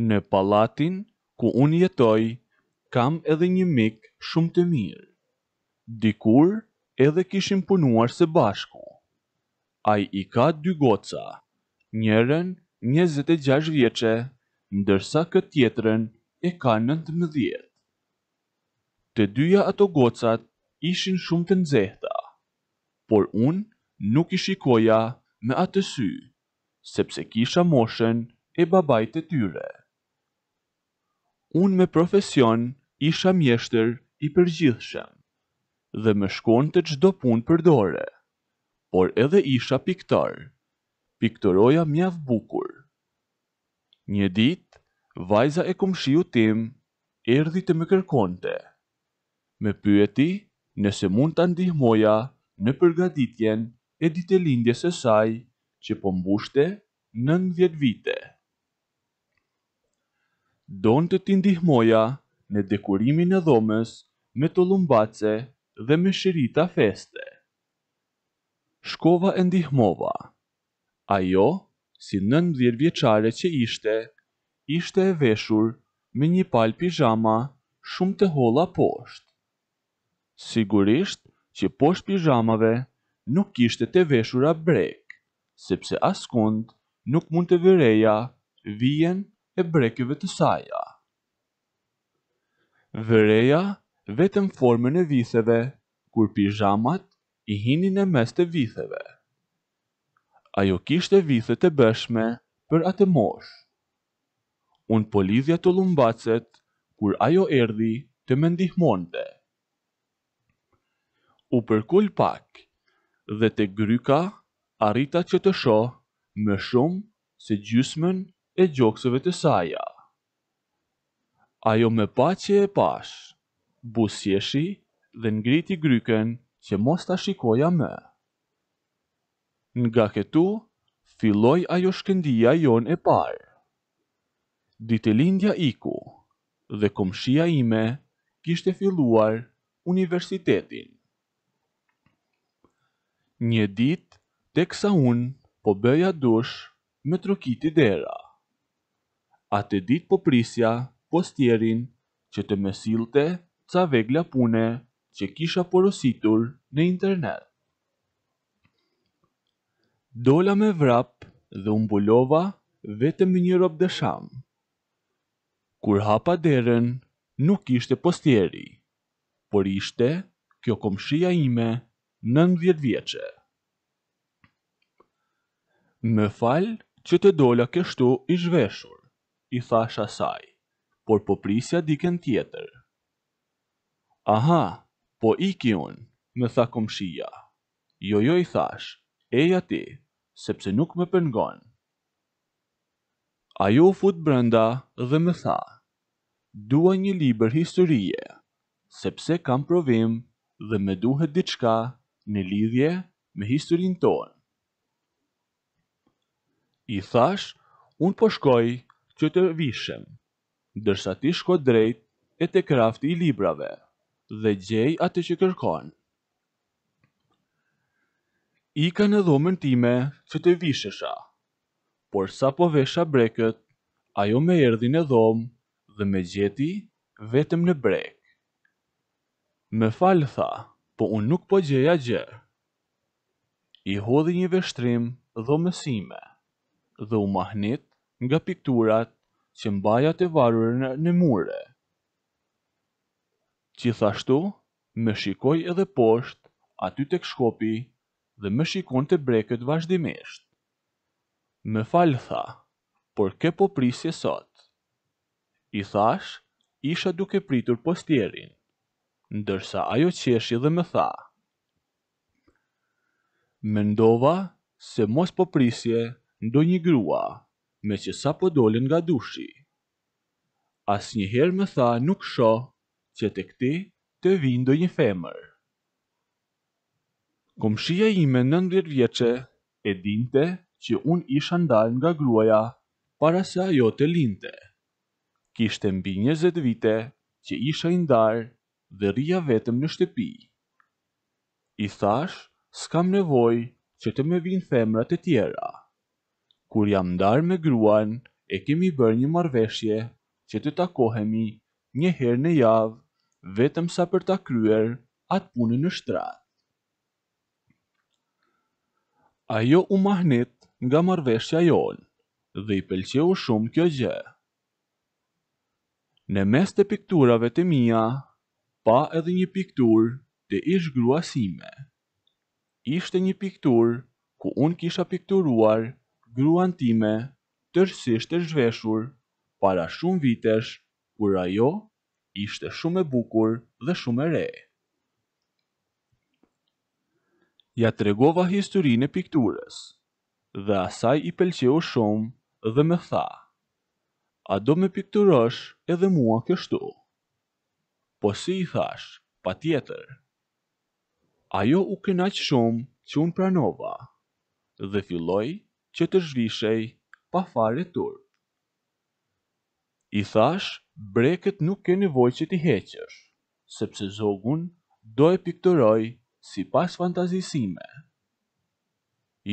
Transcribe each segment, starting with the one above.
në palatin ku unë jetoj, kam edhe një mik shumë të mirë. Dikur edhe kishim punuar së bashku. Ai i ka dy goca, njërën 26 vjeqe, ndërsa këtë tjetërën e ka 19. Të dyja ato gocat ishin shumë të nxehta, por unë nuk i shikoja me atë sy, sepse kisha moshën e babajt e tyre. Unë me profesion isha mjeshtër i përgjithshëm dhe me shkon të gjdo pun për dore, por edhe isha piktar, piktoroja mjath bukur. Një dit, vajza e kumshiu tim, erdi të më kërkonte, me pyeti nëse mund të ndihmoja në përgaditjen e ditelindjes e saj që pëmbushte po 90 vite donë të ti ndihmoja në dekurimin e dhomës me të lumbace dhe me shirita feste. Shkova e ndihmova. Ajo, si nëndhjer vjeqare që ishte, ishte e veshur me një pal pijama shumë të hola poshtë. Sigurisht që poshtë pijamave nuk ishte të veshura brek, sepse askund nuk mund të vëreja vijen e brekjëve të saja. Vëreja vetëm formën e vitheve, kur pijamat i hinin e mes të vitheve. Ajo kishtë e vithe të bëshme për atë mosh. Unë polizja të lumbacet, kur ajo erdi të mendihmonde. U përkull pak, dhe të gryka arita që të sho më shumë se gjysmën e gjokësëve të saja. Ajo me pa që e pash, busjeshi dhe ngriti gryken që mos ta shikoja me. Nga këtu, filloj ajo shkëndia jon e parë. Ditelindja iku dhe komshia ime kishte filluar universitetin. Një dit, teksa unë po bëja dush me trukiti dera. A të ditë poprisja postjerin që të mesilte ca vegla pune që kisha porositur në internet. Dola me vrap dhe umbulova vetëm një ropë dësham. Kur hapa derën nuk ishte postjeri, por ishte kjo komshia ime në nëndjër vjeqe. Me falë që të dola kështu i zhveshur i thash asaj, por po prisja diken tjetër. Aha, po iki unë, me tha komshia. Jo, jo i thash, eja ti, sepse nuk me pëngon. Ajo u fut brenda dhe me tha, dua një liber historie, sepse kam provim dhe me duhet diçka në lidhje me historin tonë. I thash, unë po shkoj që të vishëm, dërsa ti shko drejt e të krafti i librave dhe gjej atë që kërkon. I ka në dhomën time që të vishësha, por sa po vesha breket, ajo me erdi në dhomë dhe me gjeti vetëm në brek. Me falë tha, po unë nuk po gjeja gjë. I hodhi një veshtrim dhomësime dhe u mahnit nga pikturat që mbajat e varur në mure. Qithashtu, me shikoj edhe poshtë aty tek shkopi dhe me shikon të breket vazhdimisht. Me falë tha, por ke po prisje sot. I thash, isha duke pritur postjerin, ndërsa ajo qeshi dhe me tha. Mendova se mos po prisje ndo një grua me që sa po dolin nga dushi. As njëherë me tha nuk shoh që të këti të vindoj një femër. Komshia ime nëndrit vjeqe e dinte që un isha ndal nga gruaja para se ajo të linte. Kishte mbi 20 vite që isha i ndar dhe rria vetëm në shtëpi. I thash, s'kam nevoj që të me vinë femrat e tjera kur jam ndar me gruan e kemi bër një marrveshje që të takohemi një herë në javë vetëm sa për ta kryer atë punën në shtrat. Ajo u mahnit nga marrveshja jon dhe i pëlqeu shumë kjo gjë. Në mes të pikturave të mia pa edhe një piktur të ish gruasime. Ishte një piktur ku unë kisha pikturuar gruan time tërësisht e zhveshur para shumë vitesh kur ajo ishte shumë e bukur dhe shumë e re. Ja të regova historinë e pikturës dhe asaj i pëlqeu shumë dhe me tha, a do me pikturosh edhe mua kështu? Po si i thash, pa tjetër. Ajo u kënaq shumë që unë pranova dhe filloj që të zhvishej pa fare turp. I thash, breket nuk ke nevoj që ti heqesh, sepse zogun do e piktoroj si pas fantazisime.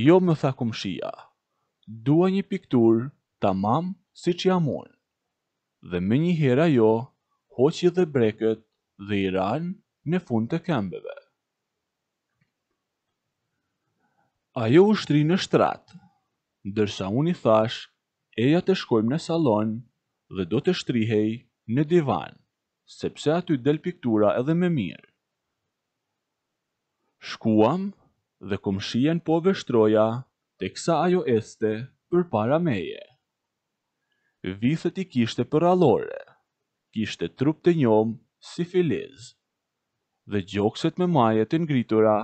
Jo më tha kumshia, dua një piktur ta mam si që jam unë. Dhe me një hera jo, hoqi dhe breket dhe i ranë në fund të këmbëve. Ajo ushtri në shtratë, Ndërsa unë i thash, eja të shkojmë në salon dhe do të shtrihej në divan, sepse aty del piktura edhe me mirë. Shkuam dhe kom shien po vështroja të kësa ajo este për para meje. Vithët i kishte për alore, kishte trup të njomë si filiz, dhe gjokset me majet e ngritura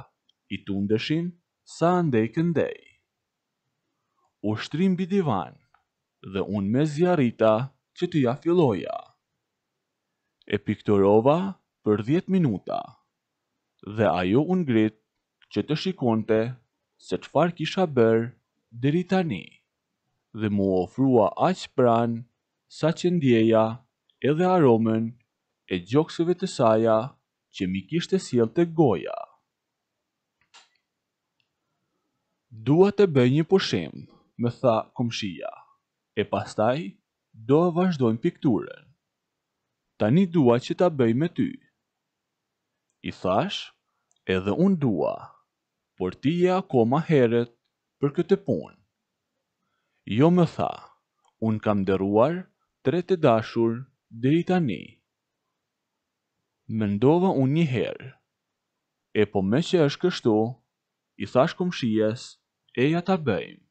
i tundeshin sa ndekë ndekë u shtrim bi divan dhe unë me zjarita që të ja E piktorova për 10 minuta dhe ajo unë grit që të shikonte se të farë kisha bërë dheri tani dhe mu ofrua aqë pran sa që ndjeja edhe aromen e gjokseve të saja që mi kishtë e siel të goja. Dua të bëj një pushim më tha komshia. E pastaj, do e vazhdojmë pikturën. Tani dua që ta bëj me ty. I thash, edhe unë dua, por ti je akoma heret për këtë punë. Jo më tha, unë kam dëruar tre të dashur dhe i tani. Mendova unë një herë, e po me që është kështu, i thash këmshies e ja ta bëjmë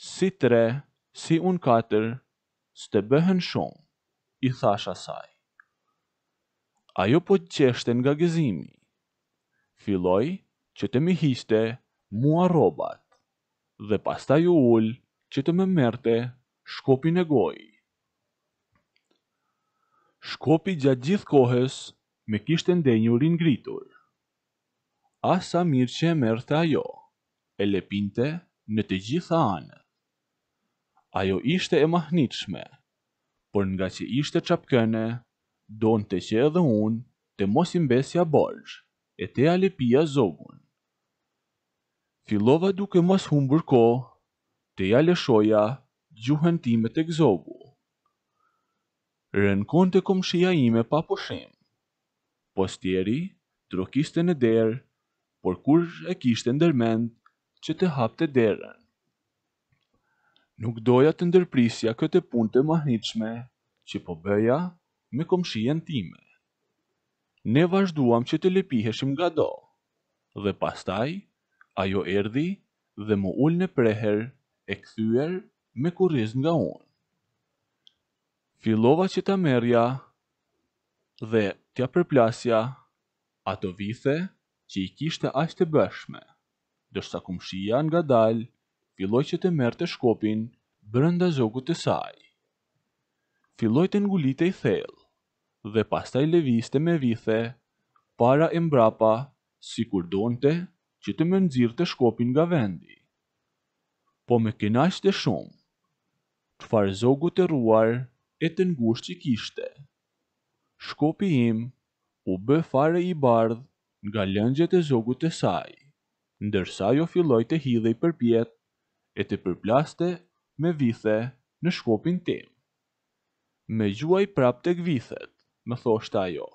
si tre, si un katër, të bëhen shumë, i thash asaj. Ajo po qeshten nga gëzimi. Filoj që të mi histe mua robat, dhe pasta ju ullë që të me merte shkopin e gojë. Shkopi gjatë gjithë kohës me kishtë ndenjur i ngritur. Asa mirë që e merte ajo, e lepinte në të gjitha anë ajo ishte e mahnitshme, por nga që ishte qapkëne, donë të që edhe unë të mos imbesja borgjë e të alipia zogun. Filova duke mos humbur ko, të jale shoja gjuhën timet e këzogu. Rënkon të komëshia ime pa pushim. pos trokiste të rokiste në derë, por kur e kishte ndërmend që të hapë të derën nuk doja të ndërprisja këtë punë të mahnitshme që po bëja me komshien time. Ne vazhduam që të lepiheshim nga do, dhe pastaj, ajo erdi dhe mu ull në preher e këthyër me kuriz nga unë. Filova që ta merja dhe tja përplasja ato vithe që i kishte ashtë të bëshme, dërsa komshia nga dalë filloj që të merte shkopin brënda zogut të saj. Filloj të ngulite i thellë dhe pastaj leviste me vithe para e mbrapa si kur donte që të më nëzirë të shkopin nga vendi. Po me kenasht e shumë, të farë zogu të ruar e të ngusht që kishte. Shkopi im u bë fare i bardh nga lëngjet e zogu të saj, ndërsa jo filloj të hidhej për pjetë e të përplaste me vithe në shkopin tim. Me gjuaj prap të gvithet, më thosht ajo.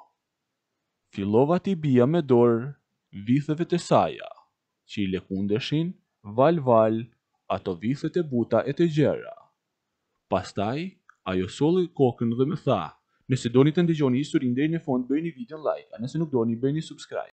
Filova t'i bia me dorë vitheve të saja, që i lekundeshin val-val ato vithet të buta e të gjera. Pastaj, ajo soli kokën dhe me tha, nëse do një të ndëgjoni isur indirin në fond, bëjni video në like, a nëse nuk do një bëjni subscribe.